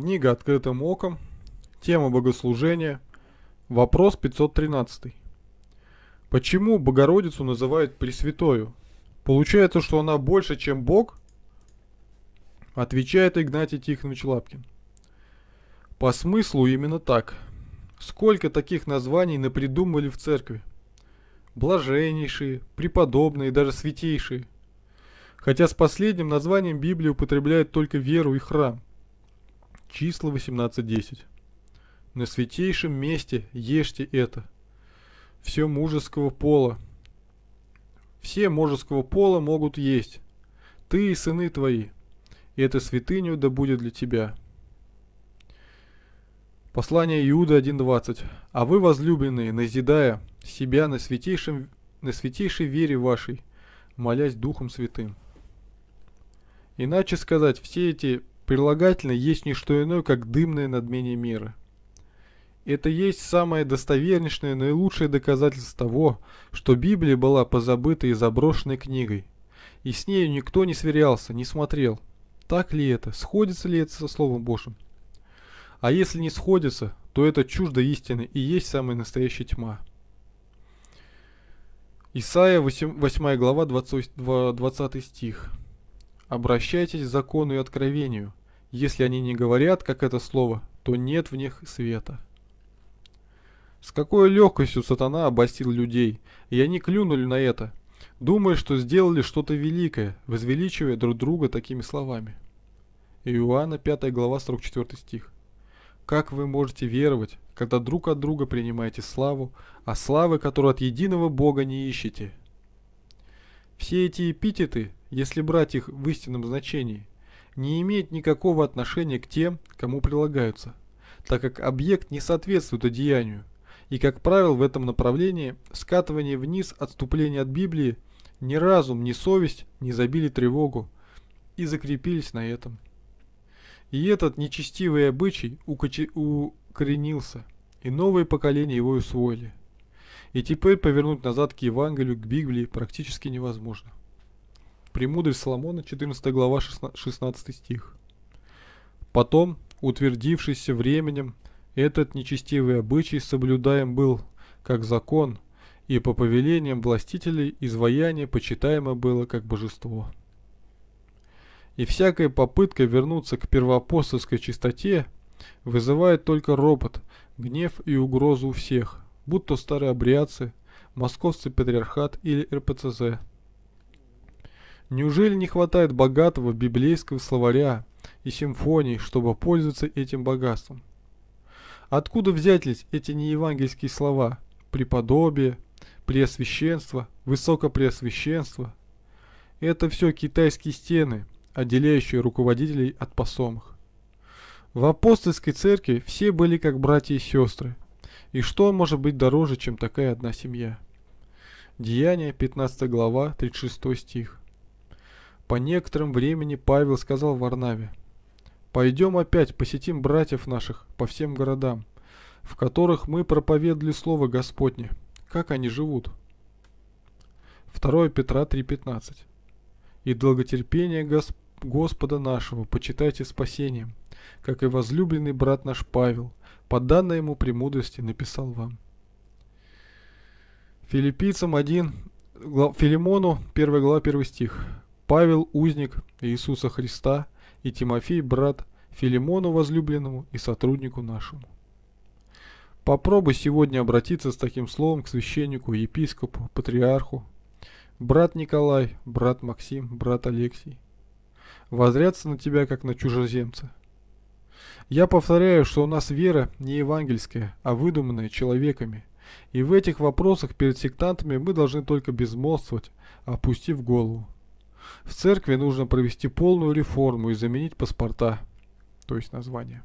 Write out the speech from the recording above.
Книга «Открытым оком», тема богослужения, вопрос 513. Почему Богородицу называют Пресвятою? Получается, что она больше, чем Бог? Отвечает Игнатий Тихонович Лапкин. По смыслу именно так. Сколько таких названий напридумывали в церкви? Блаженнейшие, преподобные, даже святейшие. Хотя с последним названием Библия употребляет только веру и храм – Числа 18.10. На святейшем месте ешьте это. Все мужеского пола. Все мужеского пола могут есть. Ты и сыны твои. И эта святыню да будет для тебя. Послание Иуда 1.20. А вы, возлюбленные, назидая себя на, святейшем, на святейшей вере вашей, молясь Духом Святым. Иначе сказать, все эти прилагательное есть не что иное, как дымное надмение мира. Это есть самое достовернейшее, наилучшее доказательство того, что Библия была позабытой и заброшенной книгой. И с нею никто не сверялся, не смотрел. Так ли это? Сходится ли это со Словом Божьим? А если не сходится, то это чуждо истины и есть самая настоящая тьма. Исайя 8, 8 глава 20, 20 стих. Обращайтесь к закону и откровению. Если они не говорят, как это слово, то нет в них света. С какой легкостью сатана обостил людей, и они клюнули на это, думая, что сделали что-то великое, возвеличивая друг друга такими словами. Иоанна 5 глава 44 стих. Как вы можете веровать, когда друг от друга принимаете славу, а славы, которую от единого Бога не ищете? Все эти эпитеты если брать их в истинном значении, не имеет никакого отношения к тем, кому прилагаются, так как объект не соответствует одеянию, и, как правило, в этом направлении скатывание вниз отступление от Библии ни разум, ни совесть не забили тревогу и закрепились на этом. И этот нечестивый обычай укоренился, и новые поколения его усвоили. И теперь повернуть назад к Евангелию, к Библии практически невозможно. «Премудрость Соломона», 14 глава, 16 стих. Потом, утвердившийся временем, этот нечестивый обычай соблюдаем был как закон, и по повелениям властителей изваяние почитаемо было как божество. И всякая попытка вернуться к первоапостольской чистоте вызывает только ропот, гнев и угрозу у всех, будь то старообрядцы, московцы патриархат или РПЦЗ. Неужели не хватает богатого библейского словаря и симфоний, чтобы пользоваться этим богатством? Откуда взялись эти неевангельские слова «преподобие», «преосвященство», «высокопреосвященство»? Это все китайские стены, отделяющие руководителей от посомых. В апостольской церкви все были как братья и сестры. И что может быть дороже, чем такая одна семья? Деяние, 15 глава, 36 стих. По некоторым времени Павел сказал Варнаве, «Пойдем опять посетим братьев наших по всем городам, в которых мы проповедали Слово Господне, как они живут». 2 Петра 3,15 «И долготерпение Госп... Господа нашего почитайте спасением, как и возлюбленный брат наш Павел, по данной ему премудрости написал вам». Филиппийцам 1, Филимону 1 глава 1 стих. Павел – узник Иисуса Христа, и Тимофей – брат Филимону возлюбленному и сотруднику нашему. Попробуй сегодня обратиться с таким словом к священнику, епископу, патриарху. Брат Николай, брат Максим, брат Алексей. Возрятся на тебя, как на чужеземца. Я повторяю, что у нас вера не евангельская, а выдуманная человеками. И в этих вопросах перед сектантами мы должны только безмолвствовать, опустив голову. В церкви нужно провести полную реформу и заменить паспорта, то есть название.